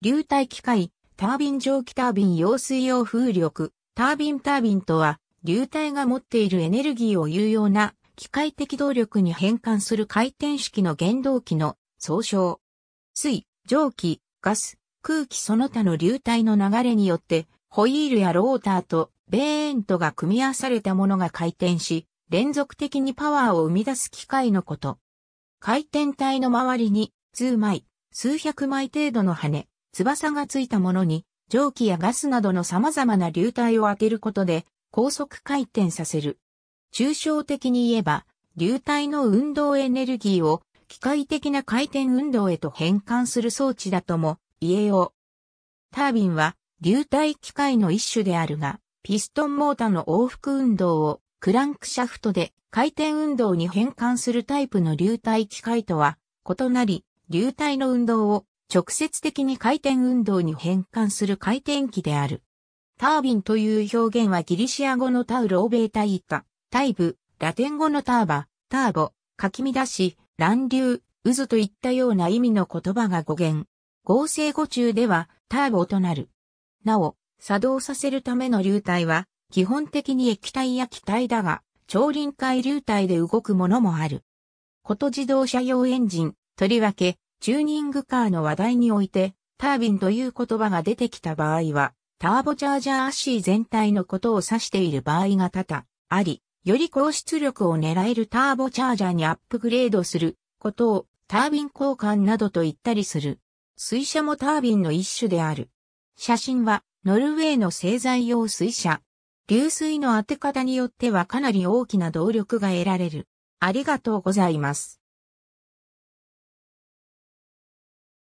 流体機械、タービン蒸気タービン揚水用風力、タービンタービンとは、流体が持っているエネルギーを有用な機械的動力に変換する回転式の原動機の総称。水、蒸気、ガス、空気その他の流体の流れによって、ホイールやローターとベーントが組み合わされたものが回転し、連続的にパワーを生み出す機械のこと。回転体の周りに数枚、数百枚程度の羽、翼がついたものに、蒸気やガスなどの様々な流体を当てることで、高速回転させる。抽象的に言えば、流体の運動エネルギーを機械的な回転運動へと変換する装置だとも言えよう。タービンは流体機械の一種であるが、ピストンモーターの往復運動をクランクシャフトで回転運動に変換するタイプの流体機械とは異なり、流体の運動を直接的に回転運動に変換する回転機である。タービンという表現はギリシア語のタウローベータイタ、タイブ、ラテン語のターバ、ターボ、かき乱し、乱流、渦といったような意味の言葉が語源。合成語中ではターボとなる。なお、作動させるための流体は、基本的に液体や気体だが、超臨界流体で動くものもある。こと自動車用エンジン、とりわけ、チューニングカーの話題において、タービンという言葉が出てきた場合は、ターボチャージャーシー全体のことを指している場合が多々あり、より高出力を狙えるターボチャージャーにアップグレードすることをタービン交換などと言ったりする。水車もタービンの一種である。写真はノルウェーの製材用水車。流水の当て方によってはかなり大きな動力が得られる。ありがとうございます。